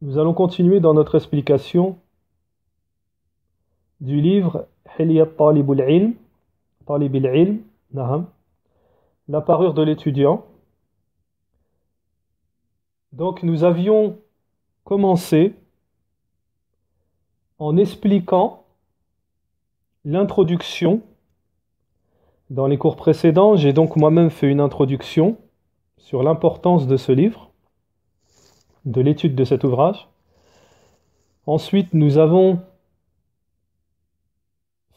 Nous allons continuer dans notre explication du livre Hiliyat Talibul ilm Talibul la parure de l'étudiant. Donc nous avions commencé en expliquant l'introduction. Dans les cours précédents, j'ai donc moi-même fait une introduction sur l'importance de ce livre de l'étude de cet ouvrage. Ensuite, nous avons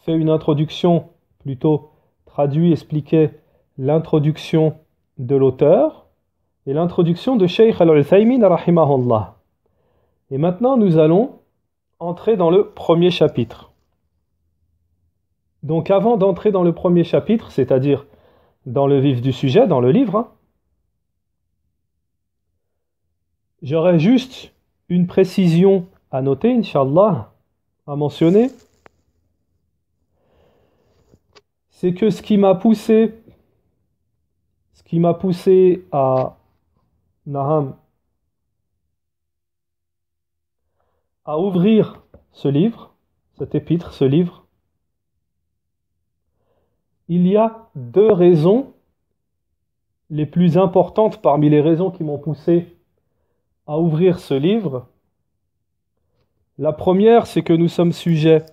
fait une introduction, plutôt traduit, expliqué l'introduction de l'auteur et l'introduction de Sheikh al al rahimahullah. Et maintenant, nous allons entrer dans le premier chapitre. Donc avant d'entrer dans le premier chapitre, c'est-à-dire dans le vif du sujet, dans le livre, hein, J'aurais juste une précision à noter, Inch'Allah, à mentionner. C'est que ce qui m'a poussé, ce qui m'a poussé à Naham, à ouvrir ce livre, cet épître, ce livre, il y a deux raisons les plus importantes parmi les raisons qui m'ont poussé à ouvrir ce livre. La première, c'est que nous sommes sujets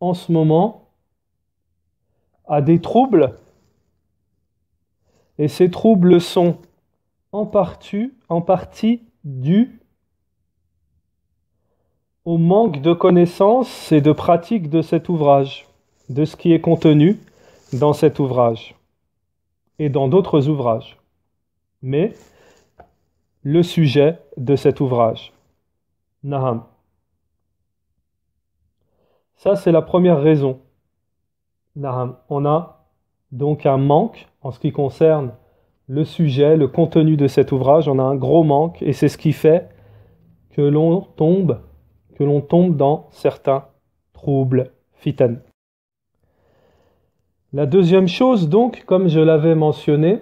en ce moment à des troubles. Et ces troubles sont en partie, en partie dus au manque de connaissances et de pratique de cet ouvrage, de ce qui est contenu dans cet ouvrage et dans d'autres ouvrages. Mais le sujet de cet ouvrage. Naham. Ça, c'est la première raison. Naham. On a donc un manque en ce qui concerne le sujet, le contenu de cet ouvrage. On a un gros manque et c'est ce qui fait que l'on tombe, que l'on tombe dans certains troubles fitan. La deuxième chose, donc, comme je l'avais mentionné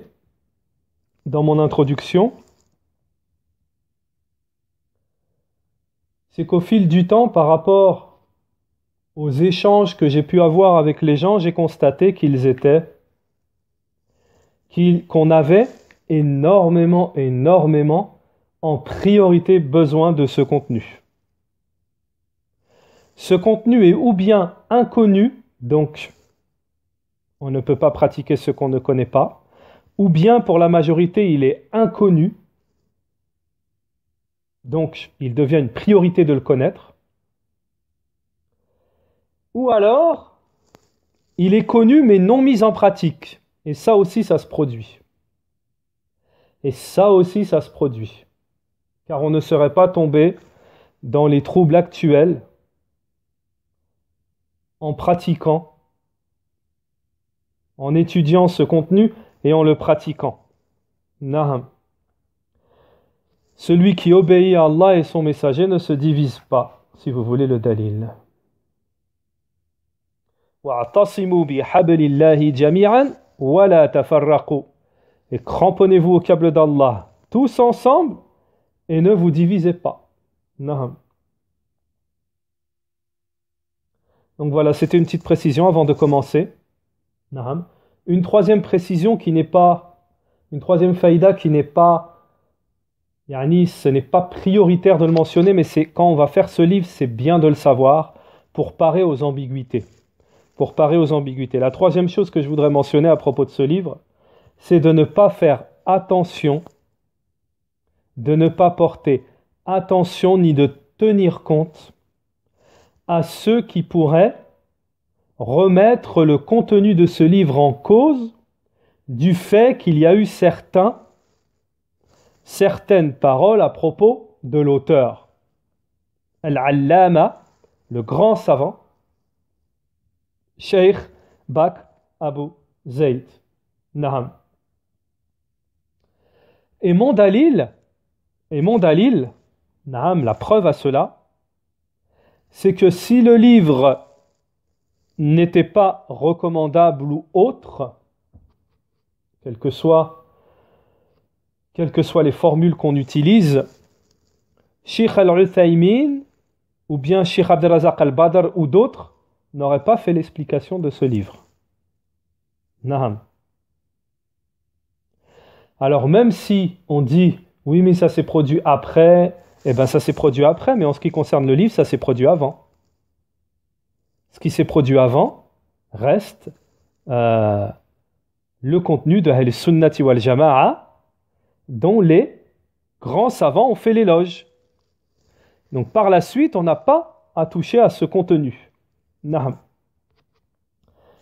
dans mon introduction, c'est qu'au fil du temps, par rapport aux échanges que j'ai pu avoir avec les gens, j'ai constaté qu'ils étaient, qu'on avait énormément, énormément en priorité besoin de ce contenu. Ce contenu est ou bien inconnu, donc on ne peut pas pratiquer ce qu'on ne connaît pas, ou bien pour la majorité il est inconnu, donc, il devient une priorité de le connaître. Ou alors, il est connu mais non mis en pratique. Et ça aussi, ça se produit. Et ça aussi, ça se produit. Car on ne serait pas tombé dans les troubles actuels en pratiquant, en étudiant ce contenu et en le pratiquant. Naham. Celui qui obéit à Allah et son messager ne se divise pas, si vous voulez le dalil. Et cramponnez-vous au câble d'Allah, tous ensemble, et ne vous divisez pas. Donc voilà, c'était une petite précision avant de commencer. Une troisième précision qui n'est pas, une troisième faïda qui n'est pas Yannis, ce n'est pas prioritaire de le mentionner, mais c'est quand on va faire ce livre, c'est bien de le savoir pour parer aux ambiguïtés. Pour parer aux ambiguïtés. La troisième chose que je voudrais mentionner à propos de ce livre, c'est de ne pas faire attention, de ne pas porter attention ni de tenir compte à ceux qui pourraient remettre le contenu de ce livre en cause du fait qu'il y a eu certains certaines paroles à propos de l'auteur. Al-Allama, le grand savant, Sheikh Bak Abu Zayd. Naham. Et mon dalil, et mon dalil, Naham, la preuve à cela, c'est que si le livre n'était pas recommandable ou autre, quel que soit quelles que soient les formules qu'on utilise, Sheikh al rutaymin ou bien Sheikh Abdelazak al-Badr ou d'autres n'auraient pas fait l'explication de ce livre. Naham. Alors même si on dit oui mais ça s'est produit après, eh bien ça s'est produit après, mais en ce qui concerne le livre, ça s'est produit avant. Ce qui s'est produit avant reste euh, le contenu de Al-Sunnati wal-Jama'a dont les grands savants ont fait l'éloge. Donc par la suite, on n'a pas à toucher à ce contenu. Naham.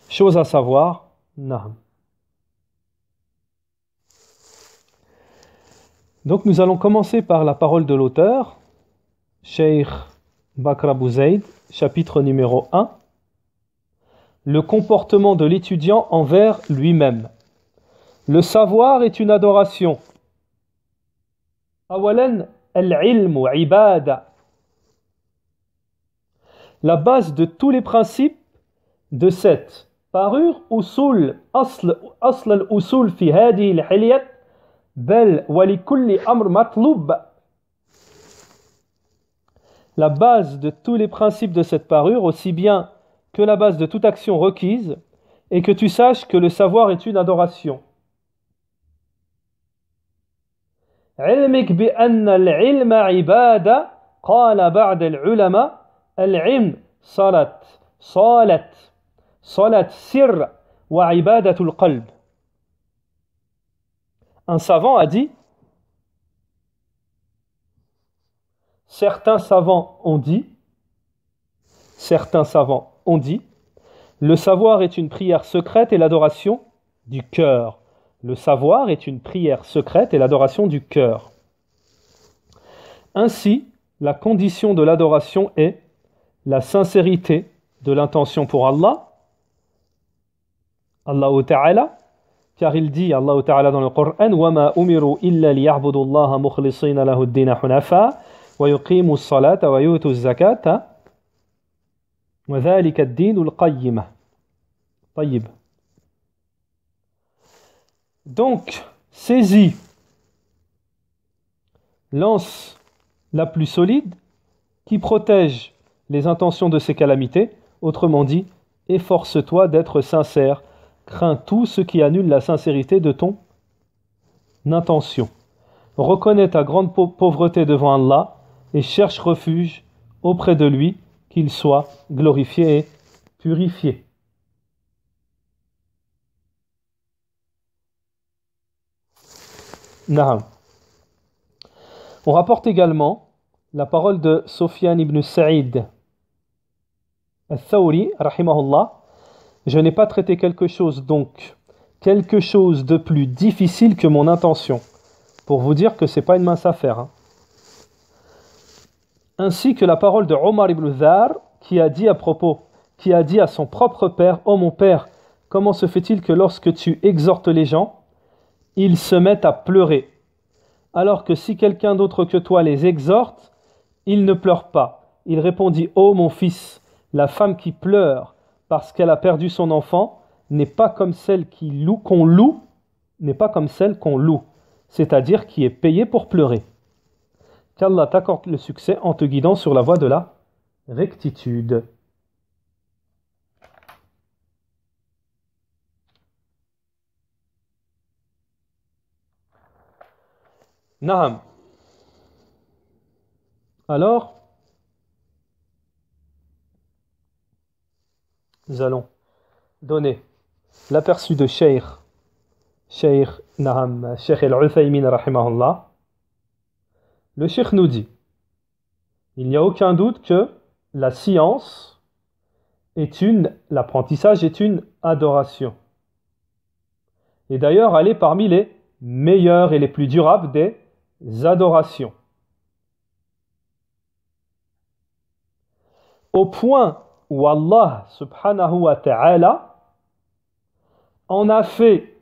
Chose à savoir, Naham. Donc nous allons commencer par la parole de l'auteur, Sheikh Bakr Zayd, chapitre numéro 1. Le comportement de l'étudiant envers lui-même. Le savoir est une adoration, la base de tous les principes de cette parure, usul, asl, asl al-usul fi hadi al bel walikulli amr La base de tous les principes de cette parure, aussi bien que la base de toute action requise, et que tu saches que le savoir est une adoration. علمك العلم قال العلماء سر القلب Un savant a dit Certains savants ont dit Certains savants ont dit Le savoir est une prière secrète et l'adoration du cœur. Le savoir est une prière secrète et l'adoration du cœur. Ainsi, la condition de l'adoration est la sincérité de l'intention pour Allah, Allah Ta'ala, car il dit Allah Ta'ala dans le Coran وَمَا أُمِرُوا إِلَّا لِيَعْبُدُوا اللَّهَ مُخْلِصِينَ لَهُ الدِّينَ حُنَفَاءَ وَيُقِيمُوا الصَّلَاةَ وَيُؤْتُوا الزَّكَاةَ وَذَلِكَ الدِّينُ الْقَيِّمَةَ طيب donc, saisis lance la plus solide qui protège les intentions de ces calamités. Autrement dit, efforce-toi d'être sincère. Crains tout ce qui annule la sincérité de ton intention. Reconnais ta grande pauvreté devant Allah et cherche refuge auprès de lui, qu'il soit glorifié et purifié. On rapporte également la parole de sophia ibn Sa'id al Je n'ai pas traité quelque chose, donc quelque chose de plus difficile que mon intention, pour vous dire que c'est pas une mince affaire. Hein. Ainsi que la parole de Omar ibn qui a dit à propos, qui a dit à son propre père, oh mon père, comment se fait-il que lorsque tu exhortes les gens, ils se mettent à pleurer. Alors que si quelqu'un d'autre que toi les exhorte, ils ne pleurent pas. Il répondit Ô oh, mon fils, la femme qui pleure parce qu'elle a perdu son enfant n'est pas comme celle qui loue qu'on loue, n'est pas comme celle qu'on loue, c'est-à-dire qui est payée pour pleurer. Qu'Allah t'accorde le succès en te guidant sur la voie de la rectitude. Naham. Alors, nous allons donner l'aperçu de Sheikh, Sheikh Naham, Sheikh Al-Uthaymin, rahimahullah. Le Sheikh nous dit il n'y a aucun doute que la science est une, l'apprentissage est une adoration. Et d'ailleurs, elle est parmi les meilleures et les plus durables des adorations. Au point où Allah subhanahu wa ta'ala en a fait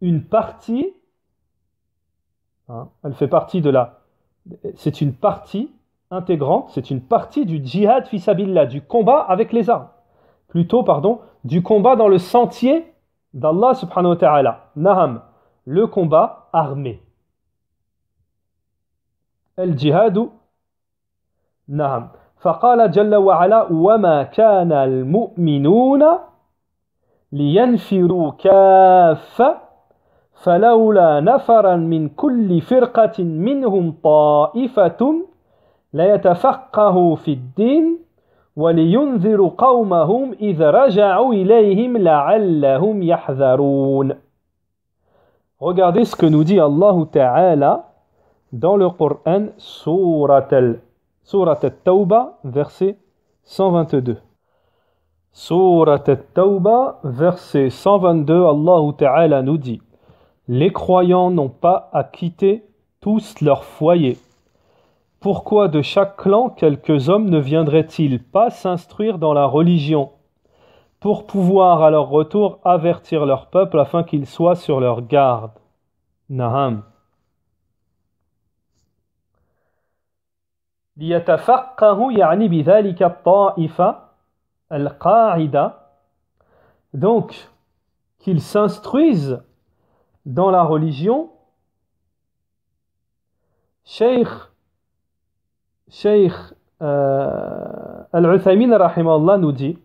une partie, hein, elle fait partie de la, c'est une partie intégrante, c'est une partie du djihad fisabillah, du combat avec les armes, plutôt, pardon, du combat dans le sentier d'Allah subhanahu wa ta'ala, naham, le combat armé. الجهاد نعم فقال جل وعلا وما كان المؤمنون لينفروا كافة فلولا نفرا من كل فرقة منهم طائفة ليتفقهوا في الدين ولينذروا قومهم إذا رجعوا إليهم لعلهم يحذرون Regardez ce que nous dit Allah Ta'ala dans le Coran, Surat al-Tawbah, verset 122. Surat al-Tawbah, verset 122, Allah Ta'ala nous dit Les croyants n'ont pas à quitter tous leurs foyers. Pourquoi de chaque clan quelques hommes ne viendraient-ils pas s'instruire dans la religion pour pouvoir à leur retour avertir leur peuple afin qu'ils soient sur leur garde Naham. ليتفقه يعني بذلك الطائفة القاعدة donc qu'ils s'instruisent dans la religion شيخ شيخ euh, Al-Uthaymin rahimahullah nous dit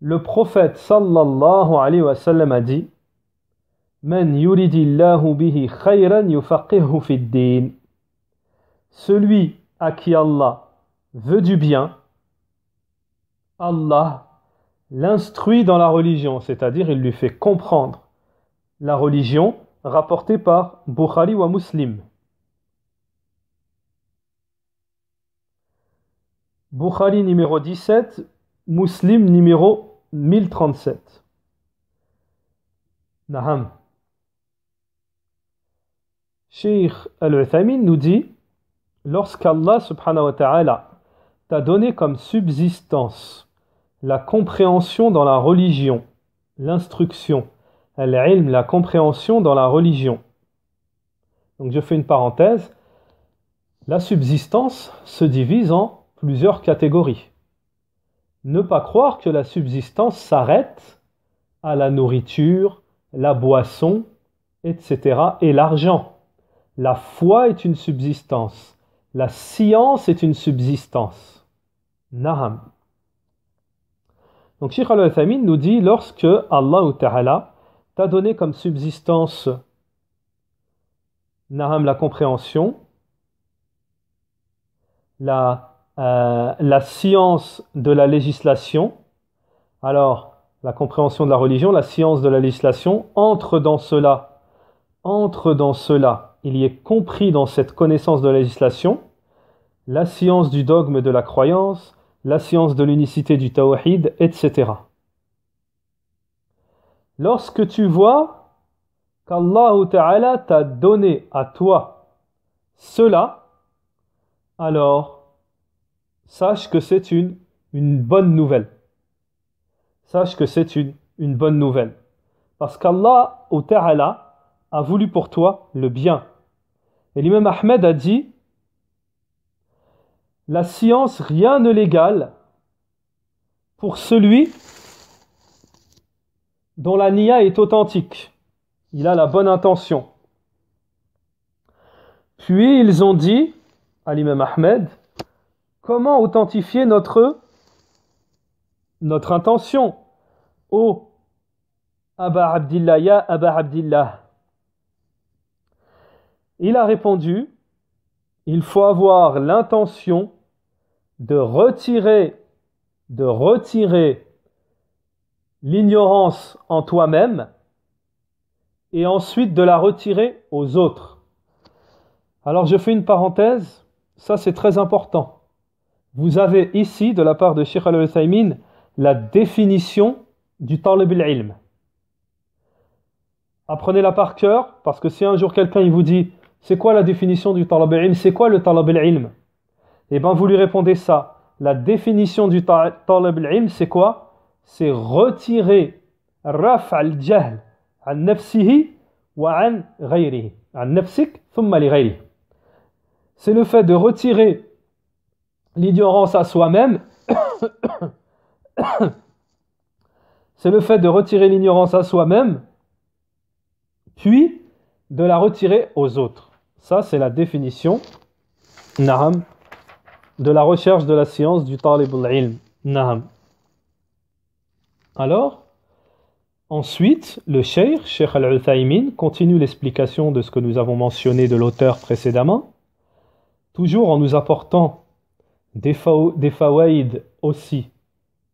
le prophète sallallahu alayhi wa sallam a dit Man yuridillahu bihi khayran yufaqihu fid din celui à qui Allah veut du bien, Allah l'instruit dans la religion, c'est-à-dire il lui fait comprendre la religion rapportée par Bukhari wa Muslim. Bukhari numéro 17, Muslim numéro 1037. Naham. Sheikh Al-Uthamin nous dit lorsqu'Allah subhanahu wa ta'ala t'a donné comme subsistance la compréhension dans la religion, l'instruction, l'ilm, la compréhension dans la religion. Donc je fais une parenthèse. La subsistance se divise en plusieurs catégories. Ne pas croire que la subsistance s'arrête à la nourriture, la boisson, etc. et l'argent. La foi est une subsistance la science est une subsistance. Naham. Donc Sheikh al-Uthamin nous dit lorsque Allah Ta'ala t'a donné comme subsistance Naham la compréhension, la, euh, la science de la législation, alors la compréhension de la religion, la science de la législation entre dans cela, entre dans cela, il y est compris dans cette connaissance de la législation, la science du dogme de la croyance, la science de l'unicité du tawhid, etc. Lorsque tu vois qu'Allah Ta'ala t'a donné à toi cela, alors sache que c'est une, une bonne nouvelle. Sache que c'est une, une bonne nouvelle. Parce qu'Allah Ta'ala a voulu pour toi le bien. Et l'imam Ahmed a dit la science, rien ne l'égale pour celui dont la nia est authentique. Il a la bonne intention. Puis ils ont dit à l'imam Ahmed comment authentifier notre, notre intention Ô Aba Abdillah, ya Abba Abdillah. Il a répondu il faut avoir l'intention de retirer, de retirer l'ignorance en toi-même et ensuite de la retirer aux autres. Alors je fais une parenthèse, ça c'est très important. Vous avez ici, de la part de Sheikh al-Uthaymin, la définition du talib al-ilm. Apprenez-la par cœur, parce que si un jour quelqu'un il vous dit c'est quoi la définition du talib al c'est quoi le talab al-ilm et eh bien, vous lui répondez ça. La définition du talab al c'est quoi C'est retirer raf al-jahl an nafsihi wa an nafsik thumma C'est le fait de retirer l'ignorance à soi-même. c'est le fait de retirer l'ignorance à soi-même, puis de la retirer aux autres. Ça, c'est la définition. Naham de la recherche de la science du talib al-ilm. Naham. Alors, ensuite, le cheikh, Sheikh al-Uthaymin, continue l'explication de ce que nous avons mentionné de l'auteur précédemment, toujours en nous apportant des, aussi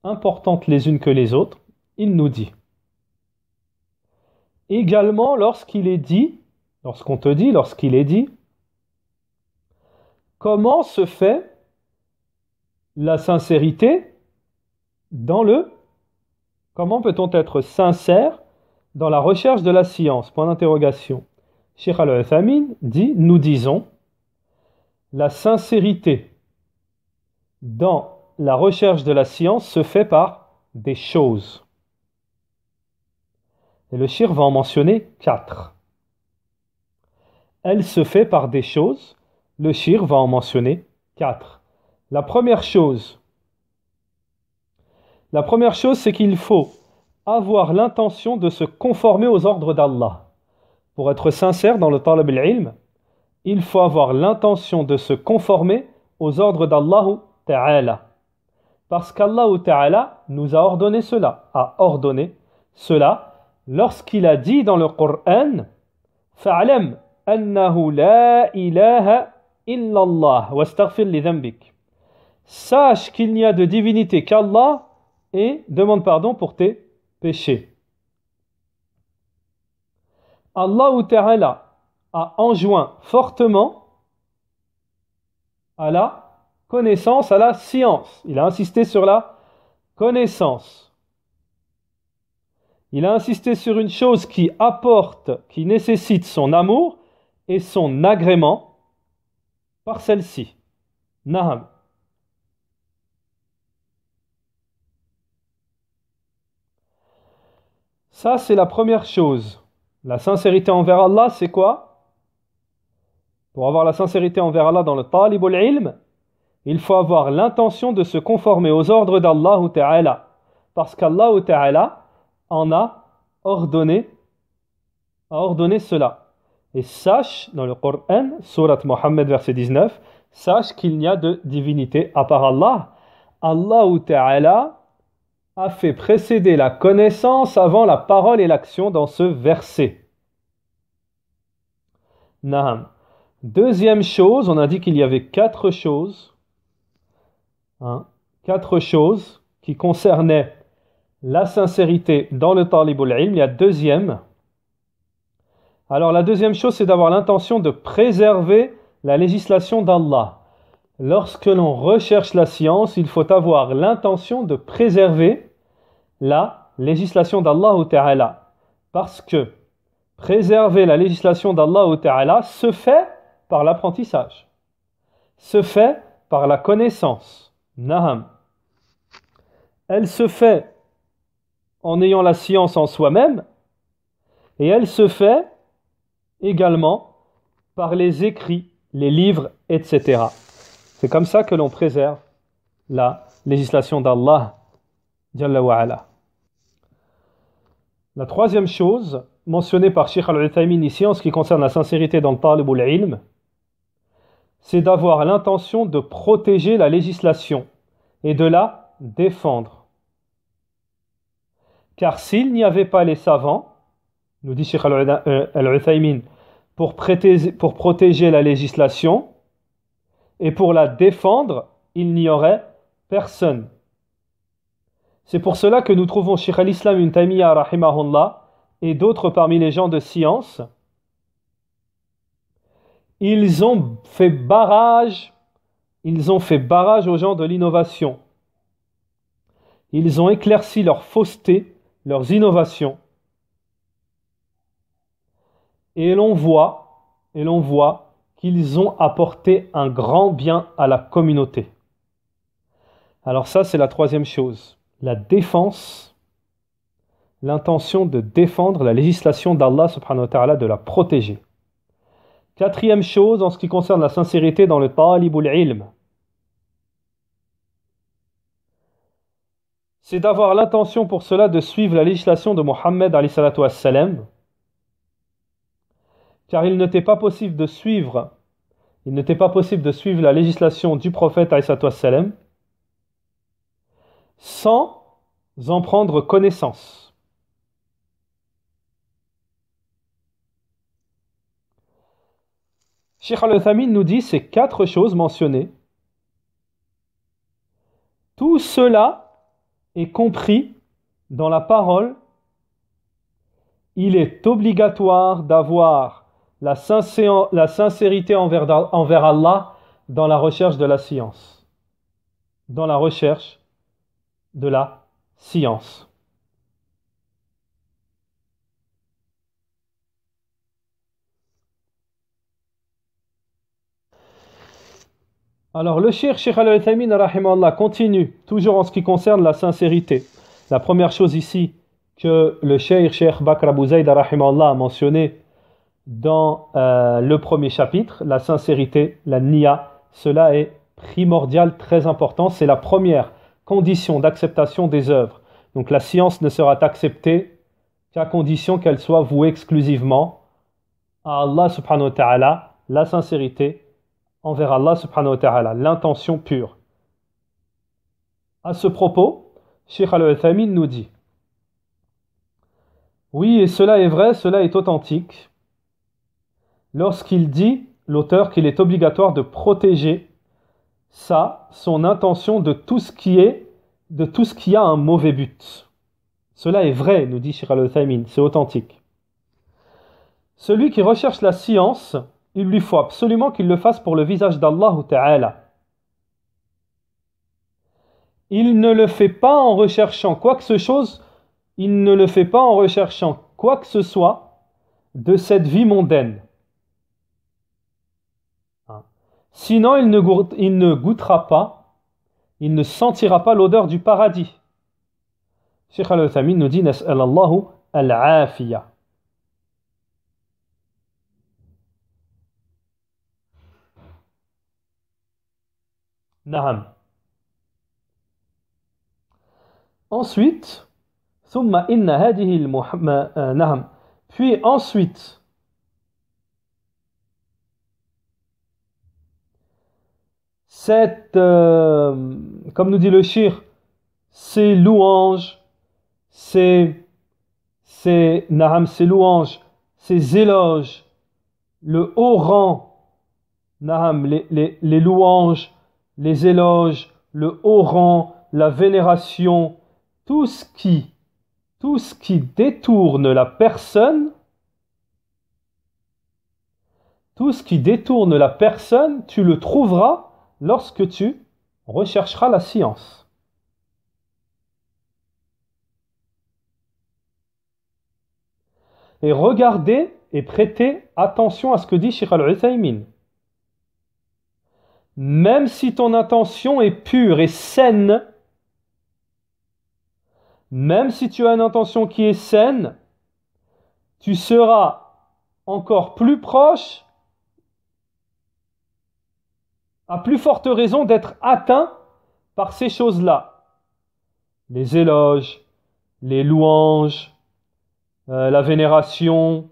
importantes les unes que les autres, il nous dit. Également, lorsqu'il est dit, lorsqu'on te dit, lorsqu'il est dit, comment se fait la sincérité dans le... Comment peut-on être sincère dans la recherche de la science Point d'interrogation. Cheikh al dit, nous disons, la sincérité dans la recherche de la science se fait par des choses. Et le shir va en mentionner quatre. Elle se fait par des choses, le shir va en mentionner quatre. La première chose, la première chose, c'est qu'il faut avoir l'intention de se conformer aux ordres d'Allah. Pour être sincère dans le talab al-ilm, il faut avoir l'intention de se conformer aux ordres d'Allah Ta'ala. Parce qu'Allah Ta'ala nous a ordonné cela, a ordonné cela lorsqu'il a dit dans le Coran wa li Sache qu'il n'y a de divinité qu'Allah et demande pardon pour tes péchés. Allah a enjoint fortement à la connaissance, à la science. Il a insisté sur la connaissance. Il a insisté sur une chose qui apporte, qui nécessite son amour et son agrément par celle-ci. Naham. Ça, c'est la première chose. La sincérité envers Allah, c'est quoi Pour avoir la sincérité envers Allah dans le talib ilm il faut avoir l'intention de se conformer aux ordres d'Allah ou Ta'ala. Parce qu'Allah Ta'ala en a ordonné, a ordonné cela. Et sache, dans le Coran, Surat Mohammed, verset 19, sache qu'il n'y a de divinité à part Allah. Allah ou Ta'ala a fait précéder la connaissance avant la parole et l'action dans ce verset. Naham. Deuxième chose, on a dit qu'il y avait quatre choses. Hein, quatre choses qui concernaient la sincérité dans le Talibul Ilm. Il y a deuxième. Alors la deuxième chose, c'est d'avoir l'intention de préserver la législation d'Allah. Lorsque l'on recherche la science, il faut avoir l'intention de préserver la législation d'Allah Ta'ala. Parce que préserver la législation d'Allah Ta'ala se fait par l'apprentissage, se fait par la connaissance. Naham. Elle se fait en ayant la science en soi-même et elle se fait également par les écrits, les livres, etc. C'est comme ça que l'on préserve la législation d'Allah. La troisième chose mentionnée par Sheikh Al-Uthaymin ici en ce qui concerne la sincérité dans le talib ou l'ilm, c'est d'avoir l'intention de protéger la législation et de la défendre. Car s'il n'y avait pas les savants, nous dit Sheikh Al-Uthaymin, pour, pour protéger la législation, et pour la défendre, il n'y aurait personne. C'est pour cela que nous trouvons chez al-Islam ibn Taymiyyah rahimahullah et d'autres parmi les gens de science. Ils ont fait barrage, ils ont fait barrage aux gens de l'innovation. Ils ont éclairci leur fausseté, leurs innovations. Et l'on voit, et l'on voit qu'ils ont apporté un grand bien à la communauté. Alors ça, c'est la troisième chose. La défense, l'intention de défendre la législation d'Allah subhanahu wa ta'ala, de la protéger. Quatrième chose, en ce qui concerne la sincérité dans le talibul ilm, c'est d'avoir l'intention pour cela de suivre la législation de Mohammed car il n'était pas possible de suivre, il pas possible de suivre la législation du prophète salem sans en prendre connaissance. Sheikh al-Thamin nous dit ces quatre choses mentionnées. Tout cela est compris dans la parole. Il est obligatoire d'avoir la, sincérité envers, Allah dans la recherche de la science. Dans la recherche de la science. Alors le shir, Sheikh al-Uthaymin Allah continue, toujours en ce qui concerne la sincérité. La première chose ici que le shir, Sheikh Bakr Abu Zayd a mentionné dans euh, le premier chapitre, la sincérité, la niya, cela est primordial, très important. C'est la première condition d'acceptation des œuvres. Donc la science ne sera acceptée qu'à condition qu'elle soit vouée exclusivement à Allah subhanahu wa ta'ala, la sincérité envers Allah subhanahu wa ta'ala, l'intention pure. À ce propos, Sheikh al-Uthamin nous dit Oui, et cela est vrai, cela est authentique lorsqu'il dit, l'auteur, qu'il est obligatoire de protéger ça, son intention de tout ce qui est, de tout ce qui a un mauvais but. Cela est vrai, nous dit le al c'est authentique. Celui qui recherche la science, il lui faut absolument qu'il le fasse pour le visage d'Allah Ta'ala. Il ne le fait pas en recherchant quoi que ce chose, il ne le fait pas en recherchant quoi que ce soit de cette vie mondaine. Sinon, il ne, goûtera, pas, il ne sentira pas l'odeur du paradis. Cheikh Al-Uthamin nous dit Nas'alallahu al-afiya. Naham. Ensuite, ثم إن هذه Naham. Puis ensuite, cette, euh, comme nous dit le shir, ces louanges, ces, ces, ces louanges, ces éloges, le haut rang, les, les louanges, les éloges, le haut rang, la vénération, tout ce qui, tout ce qui détourne la personne, tout ce qui détourne la personne, tu le trouveras lorsque tu rechercheras la science. Et regardez et prêtez attention à ce que dit Sheikh al Même si ton intention est pure et saine, même si tu as une intention qui est saine, tu seras encore plus proche a plus forte raison d'être atteint par ces choses-là. Les éloges, les louanges, euh, la vénération,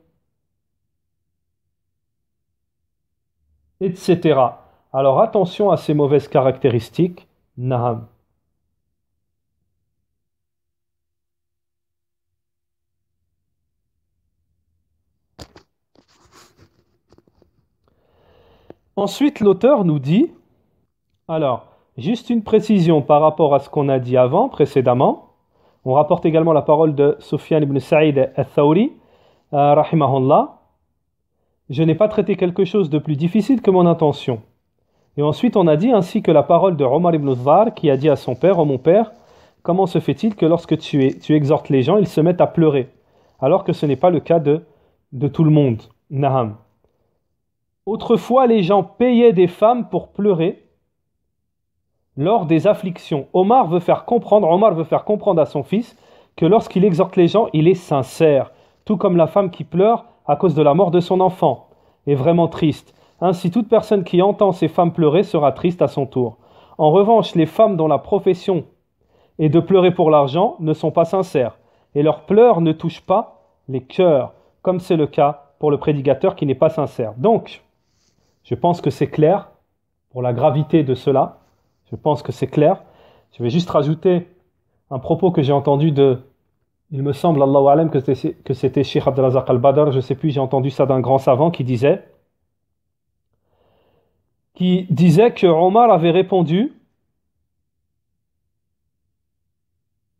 etc. Alors attention à ces mauvaises caractéristiques. Naham. Ensuite, l'auteur nous dit, alors, juste une précision par rapport à ce qu'on a dit avant, précédemment. On rapporte également la parole de Sophia ibn Sa'id al-Thawri, euh, Je n'ai pas traité quelque chose de plus difficile que mon intention. Et ensuite, on a dit ainsi que la parole de Omar ibn Zahar, qui a dit à son père Oh mon père, comment se fait-il que lorsque tu, es, exhortes les gens, ils se mettent à pleurer, alors que ce n'est pas le cas de, de tout le monde Naham. Autrefois, les gens payaient des femmes pour pleurer lors des afflictions. Omar veut faire comprendre, Omar veut faire comprendre à son fils que lorsqu'il exhorte les gens, il est sincère, tout comme la femme qui pleure à cause de la mort de son enfant est vraiment triste. Ainsi, toute personne qui entend ces femmes pleurer sera triste à son tour. En revanche, les femmes dont la profession est de pleurer pour l'argent ne sont pas sincères, et leurs pleurs ne touchent pas les cœurs, comme c'est le cas pour le prédicateur qui n'est pas sincère. Donc, je pense que c'est clair pour la gravité de cela. Je pense que c'est clair. Je vais juste rajouter un propos que j'ai entendu de, il me semble, Allahu Alam, que c'était Sheikh Abdelazak al-Badr, je ne sais plus, j'ai entendu ça d'un grand savant qui disait, qui disait que Omar avait répondu,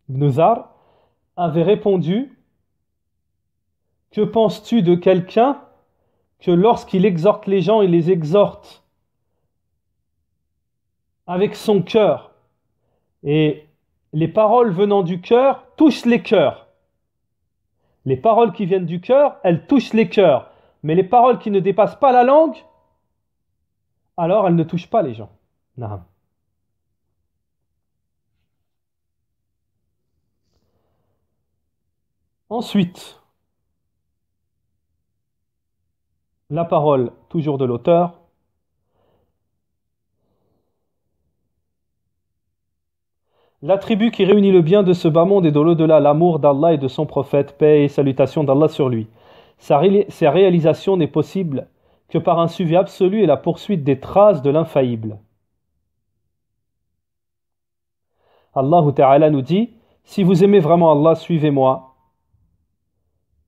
Nuzar avait répondu, que penses-tu de quelqu'un que lorsqu'il exhorte les gens, il les exhorte avec son cœur. Et les paroles venant du cœur touchent les cœurs. Les paroles qui viennent du cœur, elles touchent les cœurs. Mais les paroles qui ne dépassent pas la langue, alors elles ne touchent pas les gens. Ensuite, La parole toujours de l'auteur. La tribu qui réunit le bien de ce bas monde et de l'au-delà, l'amour d'Allah et de son prophète, paix et salutation d'Allah sur lui. Sa, réalisation n'est possible que par un suivi absolu et la poursuite des traces de l'infaillible. Allah nous dit Si vous aimez vraiment Allah, suivez-moi.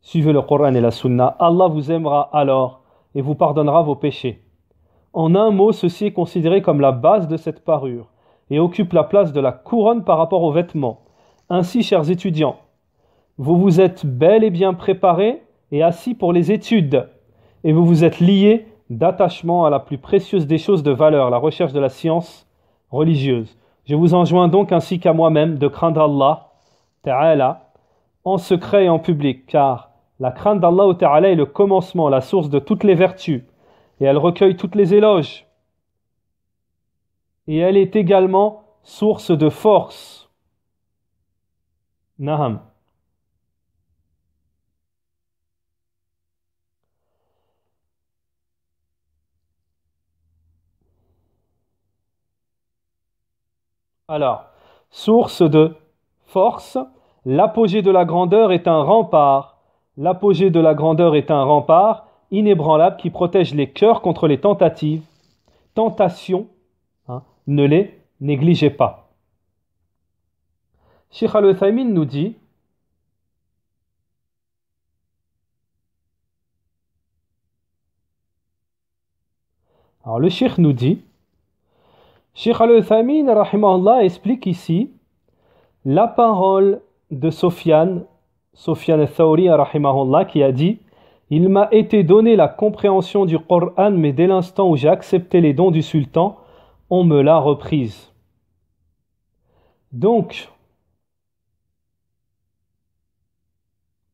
Suivez le Coran et la Sunna. Allah vous aimera alors et vous pardonnera vos péchés. En un mot, ceci est considéré comme la base de cette parure et occupe la place de la couronne par rapport aux vêtements. Ainsi, chers étudiants, vous vous êtes bel et bien préparés et assis pour les études, et vous vous êtes liés d'attachement à la plus précieuse des choses de valeur, la recherche de la science religieuse. Je vous enjoins donc ainsi qu'à moi-même de craindre Allah, Ta'ala, en secret et en public, car la crainte d'Allah est le commencement, la source de toutes les vertus. Et elle recueille toutes les éloges. Et elle est également source de force. Naham. Alors, source de force, l'apogée de la grandeur est un rempart L'apogée de la grandeur est un rempart inébranlable qui protège les cœurs contre les tentatives. Tentations, hein, ne les négligez pas. Sheikh al nous dit Alors le Sheikh nous dit Sheikh al explique ici la parole de Sofiane à al-Thawri qui a dit Il m'a été donné la compréhension du Coran, mais dès l'instant où j'ai accepté les dons du sultan, on me l'a reprise. Donc,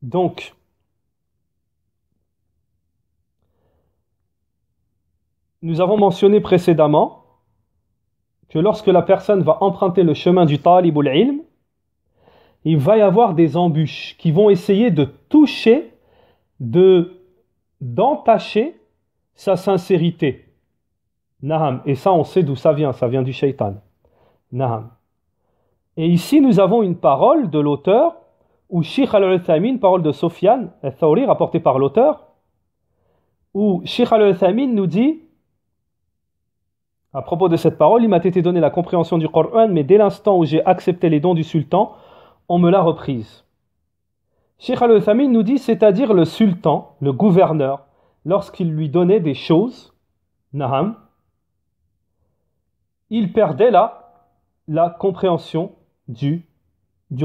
donc, nous avons mentionné précédemment que lorsque la personne va emprunter le chemin du talib ou l'ilm, il va y avoir des embûches qui vont essayer de toucher, de d'entacher sa sincérité. Naham. Et ça, on sait d'où ça vient. Ça vient du shaitan. Naham. Et ici, nous avons une parole de l'auteur, ou Sheikh al une parole de Sofiane, al rapportée par l'auteur, où Sheikh al nous dit à propos de cette parole, il m'a été donné la compréhension du Coran, mais dès l'instant où j'ai accepté les dons du sultan, on me l'a reprise. Sheikh al-Uthamin nous dit c'est-à-dire le sultan, le gouverneur, lorsqu'il lui donnait des choses, Naham, il perdait là la compréhension du, du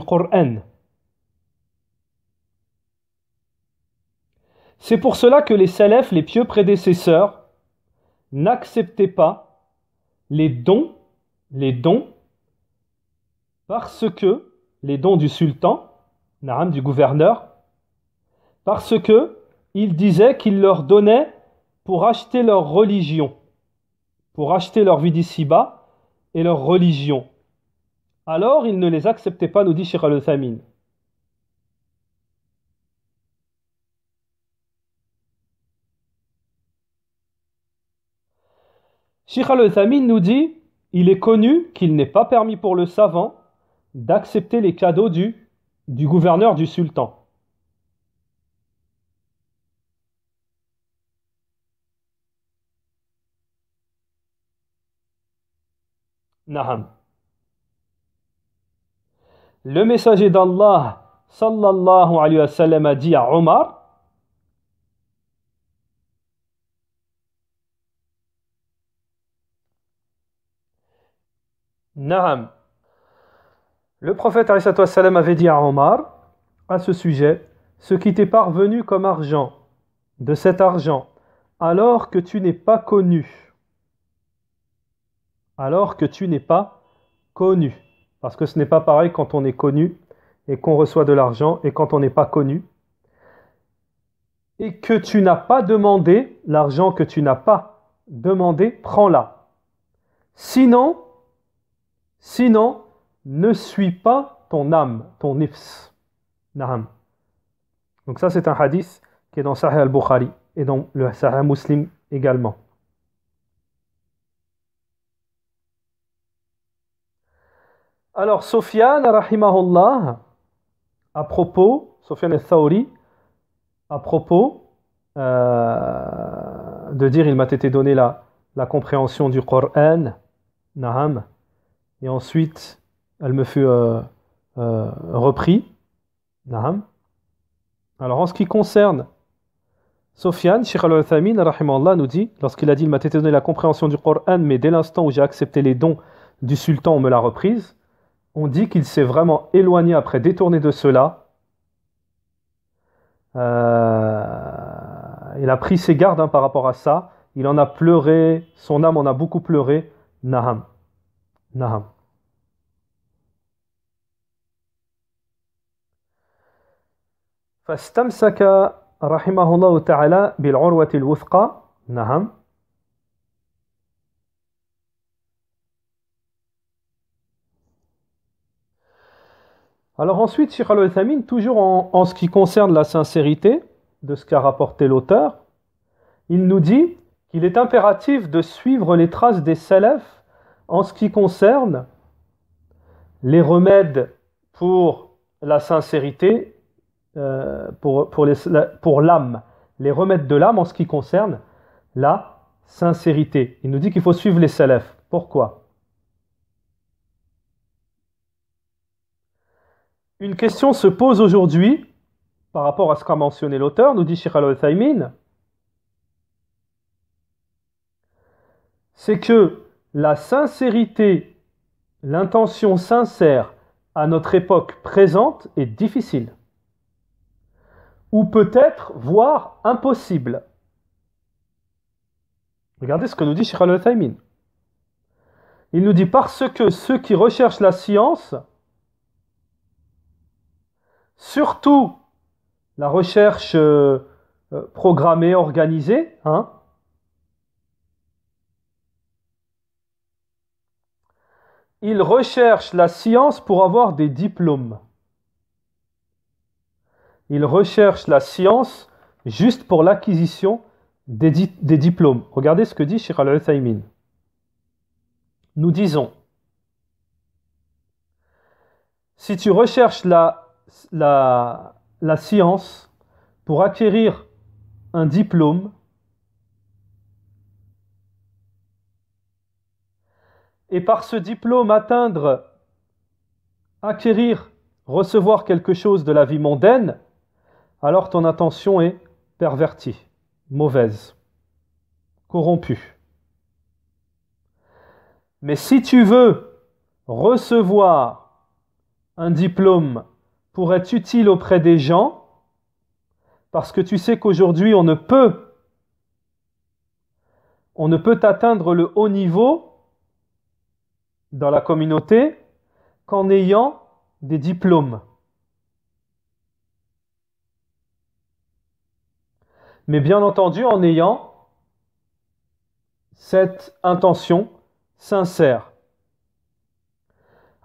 C'est pour cela que les salafs, les pieux prédécesseurs, n'acceptaient pas les dons, les dons, parce que les dons du sultan, Naram, du gouverneur, parce que il disait qu'il leur donnait pour acheter leur religion, pour acheter leur vie d'ici-bas et leur religion. Alors il ne les acceptait pas, nous dit le al -Thamin. al nous dit il est connu qu'il n'est pas permis pour le savant d'accepter les cadeaux du, du gouverneur du sultan. Naham. Le messager d'Allah sallallahu alayhi wa sallam a dit à Omar Naham. Le prophète salem avait dit à Omar, à ce sujet, ce qui t'est parvenu comme argent, de cet argent, alors que tu n'es pas connu, alors que tu n'es pas connu, parce que ce n'est pas pareil quand on est connu et qu'on reçoit de l'argent et quand on n'est pas connu, et que tu n'as pas demandé, l'argent que tu n'as pas demandé, prends-la. Sinon, sinon, ne suis pas ton âme, ton nifs. » Naam. Donc ça c'est un hadith qui est dans Sahih al-Bukhari et dans le Sahih Muslim également. Alors Sofiane, rahimahullah à propos Sofiane al à propos euh, de dire il m'a été donné la, compréhension du Coran, Naham. et ensuite elle me fut euh, euh repris. Naham. Alors en ce qui concerne Sofiane, Sheikh al-Uthamin, nous dit, lorsqu'il a dit, il m'a été donné la compréhension du Coran, mais dès l'instant où j'ai accepté les dons du sultan, on me l'a reprise, on dit qu'il s'est vraiment éloigné après détourné de cela. Euh, il a pris ses gardes hein, par rapport à ça. Il en a pleuré, son âme en a beaucoup pleuré. Naham. Naham. Alors ensuite, Sheikh al toujours en, ce qui concerne la sincérité de ce qu'a rapporté l'auteur, il nous dit qu'il est impératif de suivre les traces des salafs en ce qui concerne les remèdes pour la sincérité euh, pour, pour, l'âme, les remèdes de l'âme en ce qui concerne la sincérité. Il nous dit qu'il faut suivre les salafs. Pourquoi Une question se pose aujourd'hui par rapport à ce qu'a mentionné l'auteur, nous dit Sheikh al c'est que la sincérité, l'intention sincère à notre époque présente est difficile ou peut-être voire impossible. Regardez ce que nous dit Shikhal al Il nous dit parce que ceux qui recherchent la science, surtout la recherche euh, euh, programmée, organisée, hein, ils recherchent la science pour avoir des diplômes il recherche la science juste pour l'acquisition des, diplômes. Regardez ce que dit Sheikh al Nous disons, si tu recherches la science pour acquérir un diplôme, et par ce diplôme atteindre, acquérir, recevoir quelque chose de la vie mondaine, alors ton attention est pervertie, mauvaise, corrompue. Mais si tu veux recevoir un diplôme pour être utile auprès des gens, parce que tu sais qu'aujourd'hui on ne peut on ne peut atteindre le haut niveau dans la communauté qu'en ayant des diplômes. mais bien entendu en ayant cette intention sincère.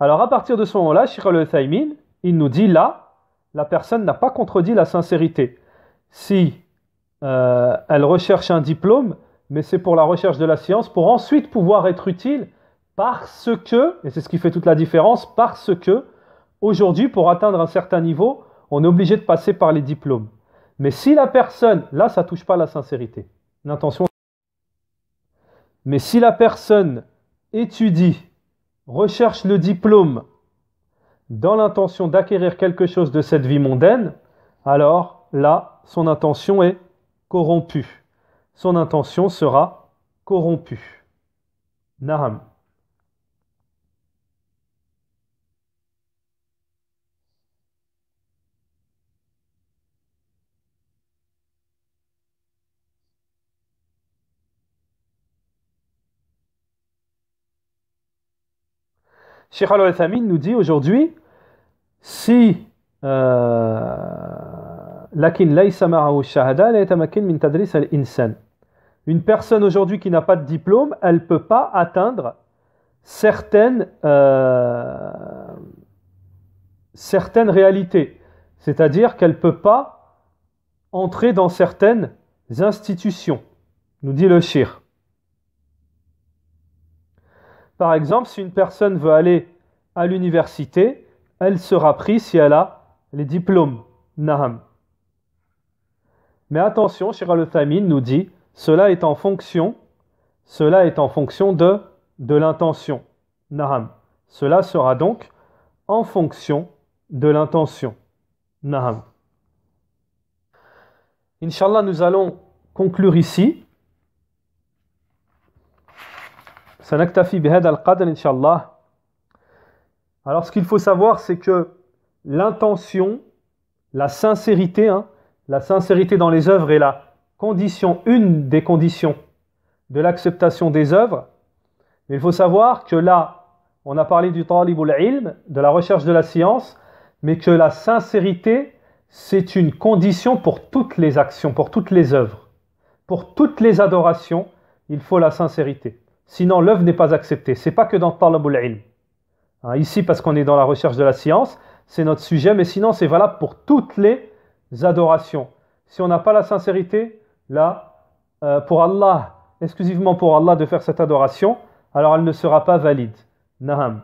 Alors à partir de ce moment-là, Shira le Thaymin, il nous dit là, la personne n'a pas contredit la sincérité. Si euh, elle recherche un diplôme, mais c'est pour la recherche de la science, pour ensuite pouvoir être utile, parce que, et c'est ce qui fait toute la différence, parce que aujourd'hui, pour atteindre un certain niveau, on est obligé de passer par les diplômes. Mais si la personne, là ça touche pas la sincérité, l'intention. Mais si la personne étudie, recherche le diplôme dans l'intention d'acquérir quelque chose de cette vie mondaine, alors là son intention est corrompue. Son intention sera corrompue. Naham. Sheikh al nous dit aujourd'hui si euh, une personne aujourd'hui qui n'a pas de diplôme, elle ne peut pas atteindre certaines, euh, certaines réalités. C'est-à-dire qu'elle ne peut pas entrer dans certaines institutions, nous dit le shir. Par exemple, si une personne veut aller à l'université, elle sera prise si elle a les diplômes. Naham. Mais attention, le Thamin nous dit cela est en fonction, cela est en fonction de, de l'intention. Naham. Cela sera donc en fonction de l'intention. Naham. Inch'Allah, nous allons conclure ici. Alors ce qu'il faut savoir c'est que l'intention, la sincérité, hein, la sincérité dans les œuvres est la condition, une des conditions de l'acceptation des œuvres. Mais il faut savoir que là, on a parlé du talibul ilm, de la recherche de la science, mais que la sincérité, c'est une condition pour toutes les actions, pour toutes les œuvres. Pour toutes les adorations, il faut la sincérité. Sinon, l'œuvre n'est pas acceptée. C'est pas que dans Talabul Ilm. Hein, ici, parce qu'on est dans la recherche de la science, c'est notre sujet, mais sinon, c'est valable pour toutes les adorations. Si on n'a pas la sincérité, là, euh, pour Allah, exclusivement pour Allah de faire cette adoration, alors elle ne sera pas valide. Naham.